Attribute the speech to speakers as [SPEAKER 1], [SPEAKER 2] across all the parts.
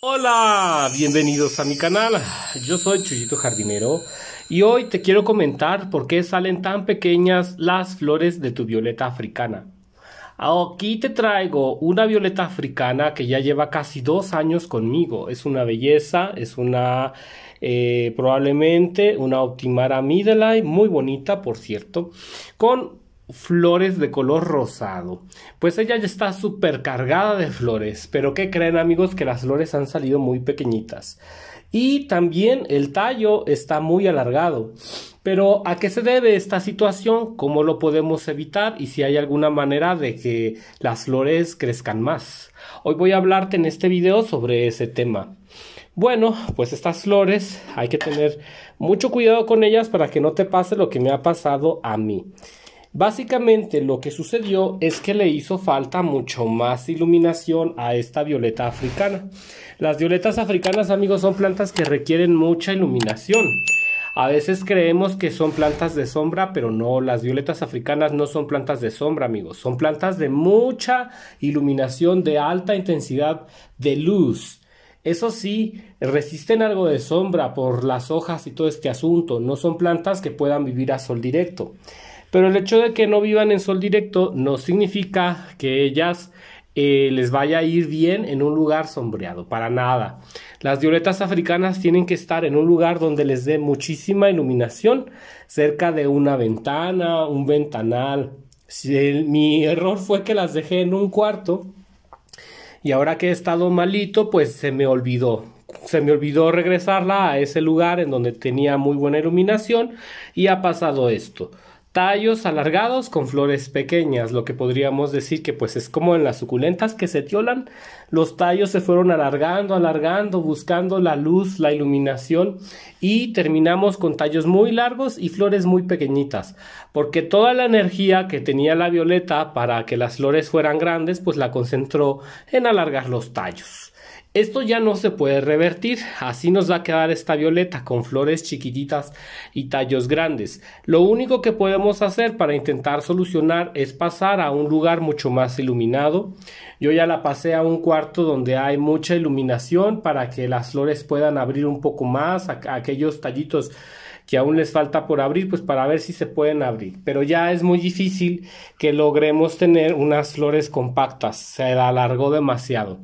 [SPEAKER 1] Hola, bienvenidos a mi canal. Yo soy Chuyito Jardinero y hoy te quiero comentar por qué salen tan pequeñas las flores de tu violeta africana. Aquí te traigo una violeta africana que ya lleva casi dos años conmigo. Es una belleza, es una eh, probablemente una Optimara Midelay, muy bonita por cierto, con flores de color rosado. Pues ella ya está súper cargada de flores, pero ¿qué creen amigos? Que las flores han salido muy pequeñitas. Y también el tallo está muy alargado. Pero ¿a qué se debe esta situación? ¿Cómo lo podemos evitar? Y si hay alguna manera de que las flores crezcan más. Hoy voy a hablarte en este video sobre ese tema. Bueno, pues estas flores hay que tener mucho cuidado con ellas para que no te pase lo que me ha pasado a mí. Básicamente lo que sucedió es que le hizo falta mucho más iluminación a esta violeta africana. Las violetas africanas, amigos, son plantas que requieren mucha iluminación. A veces creemos que son plantas de sombra, pero no, las violetas africanas no son plantas de sombra, amigos. Son plantas de mucha iluminación, de alta intensidad de luz. Eso sí, resisten algo de sombra por las hojas y todo este asunto. No son plantas que puedan vivir a sol directo. Pero el hecho de que no vivan en sol directo no significa que ellas eh, les vaya a ir bien en un lugar sombreado, para nada. Las violetas africanas tienen que estar en un lugar donde les dé muchísima iluminación, cerca de una ventana, un ventanal. Si mi error fue que las dejé en un cuarto y ahora que he estado malito, pues se me olvidó. Se me olvidó regresarla a ese lugar en donde tenía muy buena iluminación y ha pasado esto. Tallos alargados con flores pequeñas, lo que podríamos decir que pues es como en las suculentas que se tiolan, los tallos se fueron alargando, alargando, buscando la luz, la iluminación y terminamos con tallos muy largos y flores muy pequeñitas, porque toda la energía que tenía la violeta para que las flores fueran grandes pues la concentró en alargar los tallos. Esto ya no se puede revertir, así nos va a quedar esta violeta con flores chiquititas y tallos grandes. Lo único que podemos hacer para intentar solucionar es pasar a un lugar mucho más iluminado. Yo ya la pasé a un cuarto donde hay mucha iluminación para que las flores puedan abrir un poco más, aquellos tallitos que aún les falta por abrir, pues para ver si se pueden abrir. Pero ya es muy difícil que logremos tener unas flores compactas, se alargó demasiado.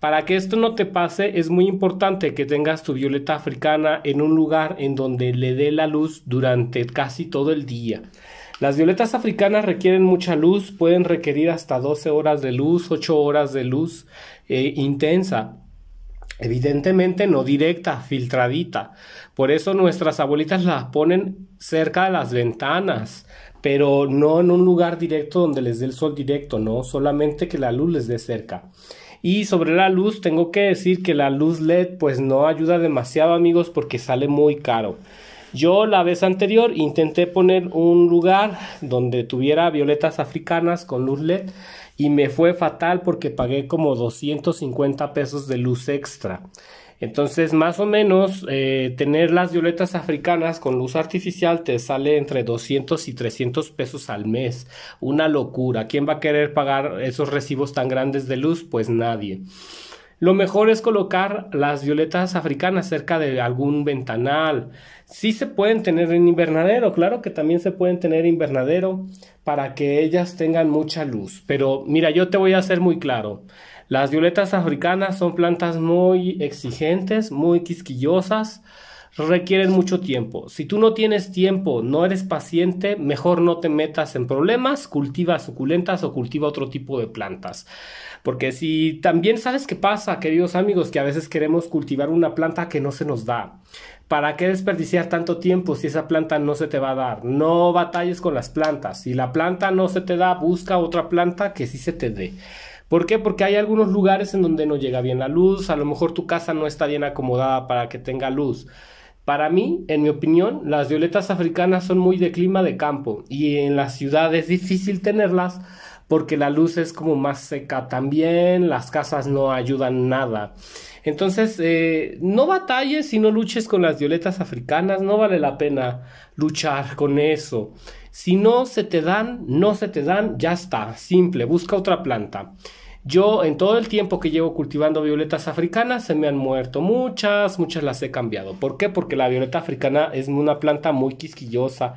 [SPEAKER 1] Para que esto no te pase es muy importante que tengas tu violeta africana en un lugar en donde le dé la luz durante casi todo el día. Las violetas africanas requieren mucha luz, pueden requerir hasta 12 horas de luz, 8 horas de luz eh, intensa. Evidentemente no directa, filtradita. Por eso nuestras abuelitas las ponen cerca de las ventanas, pero no en un lugar directo donde les dé el sol directo, no, solamente que la luz les dé cerca. Y sobre la luz, tengo que decir que la luz LED pues no ayuda demasiado amigos porque sale muy caro. Yo la vez anterior intenté poner un lugar donde tuviera violetas africanas con luz LED y me fue fatal porque pagué como 250 pesos de luz extra. Entonces, más o menos, eh, tener las violetas africanas con luz artificial te sale entre 200 y 300 pesos al mes. Una locura. ¿Quién va a querer pagar esos recibos tan grandes de luz? Pues nadie. Lo mejor es colocar las violetas africanas cerca de algún ventanal. Sí se pueden tener en invernadero, claro que también se pueden tener invernadero para que ellas tengan mucha luz. Pero mira, yo te voy a ser muy claro. Las violetas africanas son plantas muy exigentes, muy quisquillosas, requieren mucho tiempo. Si tú no tienes tiempo, no eres paciente, mejor no te metas en problemas, cultiva suculentas o cultiva otro tipo de plantas. Porque si también sabes qué pasa, queridos amigos, que a veces queremos cultivar una planta que no se nos da. ¿Para qué desperdiciar tanto tiempo si esa planta no se te va a dar? No batalles con las plantas. Si la planta no se te da, busca otra planta que sí se te dé. ¿Por qué? Porque hay algunos lugares en donde no llega bien la luz, a lo mejor tu casa no está bien acomodada para que tenga luz. Para mí, en mi opinión, las violetas africanas son muy de clima de campo y en la ciudad es difícil tenerlas porque la luz es como más seca también, las casas no ayudan nada. Entonces, eh, no batalles y no luches con las violetas africanas, no vale la pena luchar con eso. Si no se te dan, no se te dan, ya está, simple, busca otra planta. Yo en todo el tiempo que llevo cultivando violetas africanas se me han muerto muchas, muchas las he cambiado. ¿Por qué? Porque la violeta africana es una planta muy quisquillosa.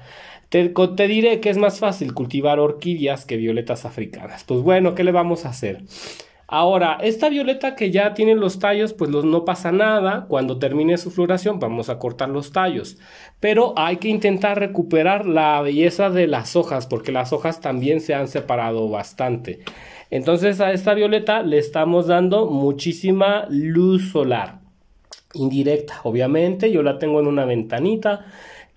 [SPEAKER 1] Te, diré que es más fácil cultivar orquídeas que violetas africanas. Pues bueno, ¿qué le vamos a hacer? Ahora, esta violeta que ya tiene los tallos, pues los, no pasa nada. Cuando termine su floración vamos a cortar los tallos. Pero hay que intentar recuperar la belleza de las hojas, porque las hojas también se han separado bastante. Entonces a esta violeta le estamos dando muchísima luz solar. Indirecta, obviamente. Yo la tengo en una ventanita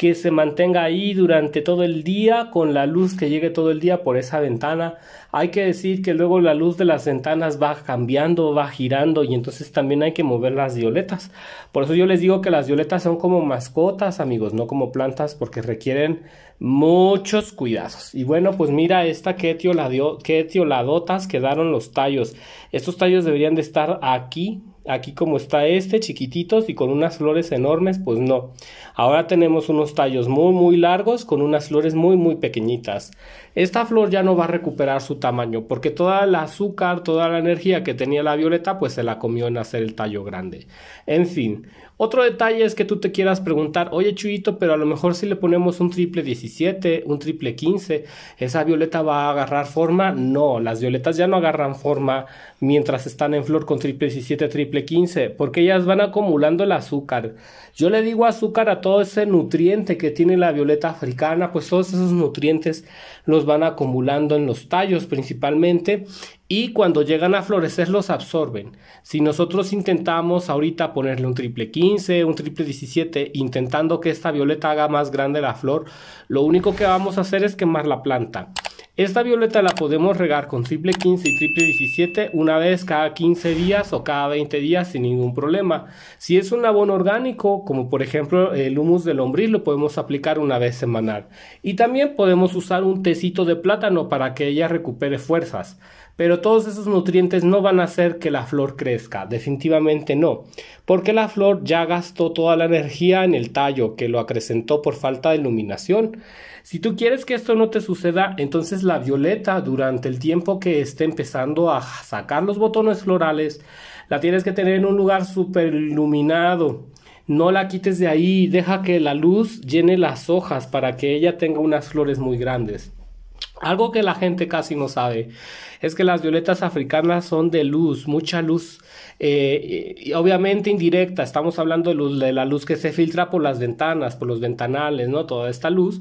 [SPEAKER 1] que se mantenga ahí durante todo el día con la luz que llegue todo el día por esa ventana. Hay que decir que luego la luz de las ventanas va cambiando, va girando y entonces también hay que mover las violetas. Por eso yo les digo que las violetas son como mascotas, amigos, no como plantas porque requieren muchos cuidados. Y bueno, pues mira esta que etioladotas quedaron los tallos. Estos tallos deberían de estar aquí Aquí como está este, chiquititos y con unas flores enormes, pues no. Ahora tenemos unos tallos muy muy largos con unas flores muy muy pequeñitas. Esta flor ya no va a recuperar su tamaño porque toda el azúcar, toda la energía que tenía la violeta, pues se la comió en hacer el tallo grande. En fin, otro detalle es que tú te quieras preguntar, oye Chuyito, pero a lo mejor si le ponemos un triple 17, un triple 15, ¿esa violeta va a agarrar forma? No, las violetas ya no agarran forma mientras están en flor con triple 17, triple 15, porque ellas van acumulando el azúcar. Yo le digo azúcar a todo ese nutriente que tiene la violeta africana, pues todos esos nutrientes los van acumulando en los tallos principalmente y cuando llegan a florecer los absorben. Si nosotros intentamos ahorita ponerle un triple 15, un triple 17, intentando que esta violeta haga más grande la flor, lo único que vamos a hacer es quemar la planta. Esta violeta la podemos regar con triple 15 y triple 17 una vez cada 15 días o cada 20 días sin ningún problema. Si es un abono orgánico, como por ejemplo el humus del lombriz, lo podemos aplicar una vez semanal. Y también podemos usar un tecito de plátano para que ella recupere fuerzas pero todos esos nutrientes no van a hacer que la flor crezca, definitivamente no, porque la flor ya gastó toda la energía en el tallo que lo acrecentó por falta de iluminación. Si tú quieres que esto no te suceda, entonces la violeta durante el tiempo que esté empezando a sacar los botones florales, la tienes que tener en un lugar súper iluminado. No la quites de ahí, deja que la luz llene las hojas para que ella tenga unas flores muy grandes. Algo que la gente casi no sabe es que las violetas africanas son de luz, mucha luz, eh, y obviamente indirecta, estamos hablando de, de la luz que se filtra por las ventanas, por los ventanales, ¿no? Toda esta luz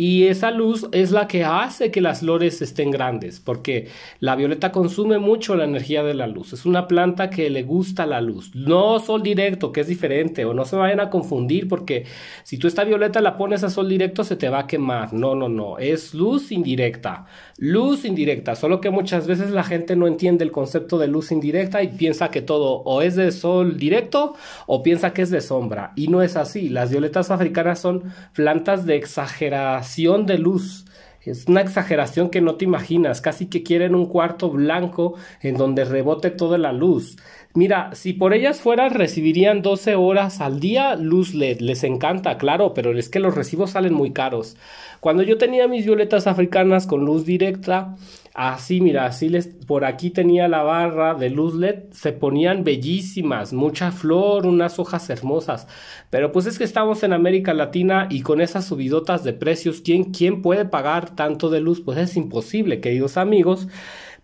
[SPEAKER 1] y esa luz es la que hace que las flores estén grandes, porque la violeta consume mucho la energía de la luz. Es una planta que le gusta la luz. No sol directo, que es diferente, o no se vayan a confundir, porque si tú esta violeta la pones a sol directo se te va a quemar. No, no, no. Es luz indirecta. Luz indirecta. Solo que muchas veces la gente no entiende el concepto de luz indirecta y piensa que todo o es de sol directo o piensa que es de sombra. Y no es así. Las violetas africanas son plantas de exageración de luz. Es una exageración que no te imaginas, casi que quieren un cuarto blanco en donde rebote toda la luz. Mira, si por ellas fueran recibirían 12 horas al día luz LED. Les encanta, claro, pero es que los recibos salen muy caros. Cuando yo tenía mis violetas africanas con luz directa, así, mira, así les, por aquí tenía la barra de luz LED, se ponían bellísimas, mucha flor, unas hojas hermosas. Pero pues es que estamos en América Latina y con esas subidotas de precios, ¿quién, quién puede pagar tanto de luz? Pues es imposible, queridos amigos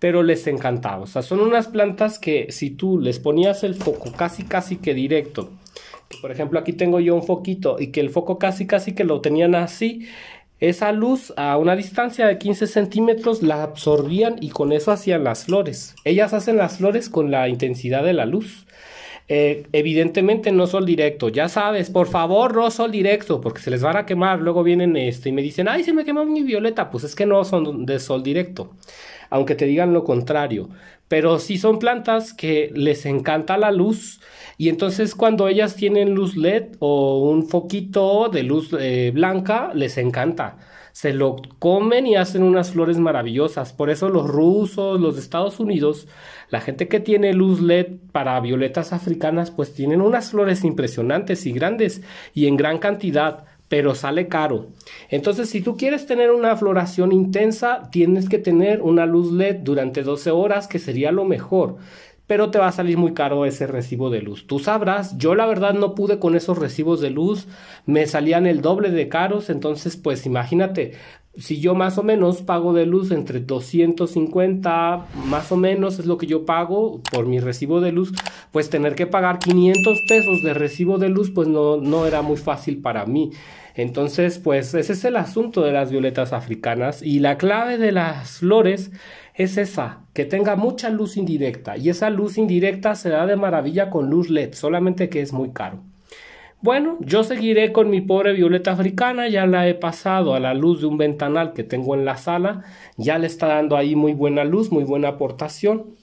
[SPEAKER 1] pero les encantaba. O sea, son unas plantas que si tú les ponías el foco casi casi que directo, por ejemplo aquí tengo yo un foquito y que el foco casi casi que lo tenían así, esa luz a una distancia de 15 centímetros la absorbían y con eso hacían las flores. Ellas hacen las flores con la intensidad de la luz. Eh, evidentemente no sol directo, ya sabes, por favor no sol directo, porque se les van a quemar. Luego vienen este y me dicen, ay, se me quemó mi violeta. Pues es que no son de sol directo aunque te digan lo contrario. Pero sí son plantas que les encanta la luz y entonces cuando ellas tienen luz LED o un foquito de luz eh, blanca, les encanta. Se lo comen y hacen unas flores maravillosas. Por eso los rusos, los Estados Unidos, la gente que tiene luz LED para violetas africanas, pues tienen unas flores impresionantes y grandes y en gran cantidad pero sale caro. Entonces, si tú quieres tener una floración intensa, tienes que tener una luz LED durante 12 horas, que sería lo mejor pero te va a salir muy caro ese recibo de luz. Tú sabrás, yo la verdad no pude con esos recibos de luz, me salían el doble de caros, entonces pues imagínate, si yo más o menos pago de luz entre 250, más o menos es lo que yo pago por mi recibo de luz, pues tener que pagar 500 pesos de recibo de luz pues no, no era muy fácil para mí. Entonces, pues ese es el asunto de las violetas africanas y la clave de las flores es esa, que tenga mucha luz indirecta y esa luz indirecta se da de maravilla con luz LED, solamente que es muy caro. Bueno, yo seguiré con mi pobre violeta africana, ya la he pasado a la luz de un ventanal que tengo en la sala, ya le está dando ahí muy buena luz, muy buena aportación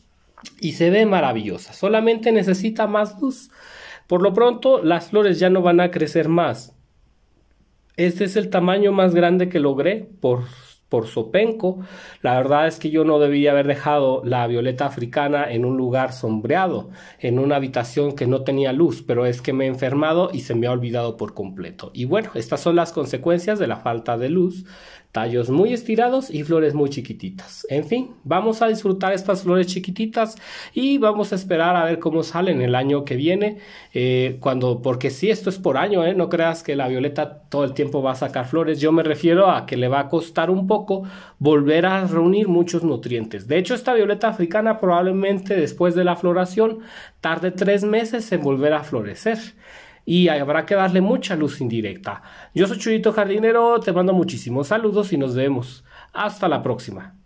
[SPEAKER 1] y se ve maravillosa, solamente necesita más luz. Por lo pronto, las flores ya no van a crecer más, este es el tamaño más grande que logré por, por Sopenco. La verdad es que yo no debía haber dejado la violeta africana en un lugar sombreado, en una habitación que no tenía luz, pero es que me he enfermado y se me ha olvidado por completo. Y bueno, estas son las consecuencias de la falta de luz tallos muy estirados y flores muy chiquititas. En fin, vamos a disfrutar estas flores chiquititas y vamos a esperar a ver cómo salen el año que viene, eh, cuando, porque si esto es por año, eh, no creas que la violeta todo el tiempo va a sacar flores, yo me refiero a que le va a costar un poco volver a reunir muchos nutrientes. De hecho, esta violeta africana probablemente después de la floración tarde tres meses en volver a florecer y habrá que darle mucha luz indirecta. Yo soy Chuyito Jardinero, te mando muchísimos saludos y nos vemos. Hasta la próxima.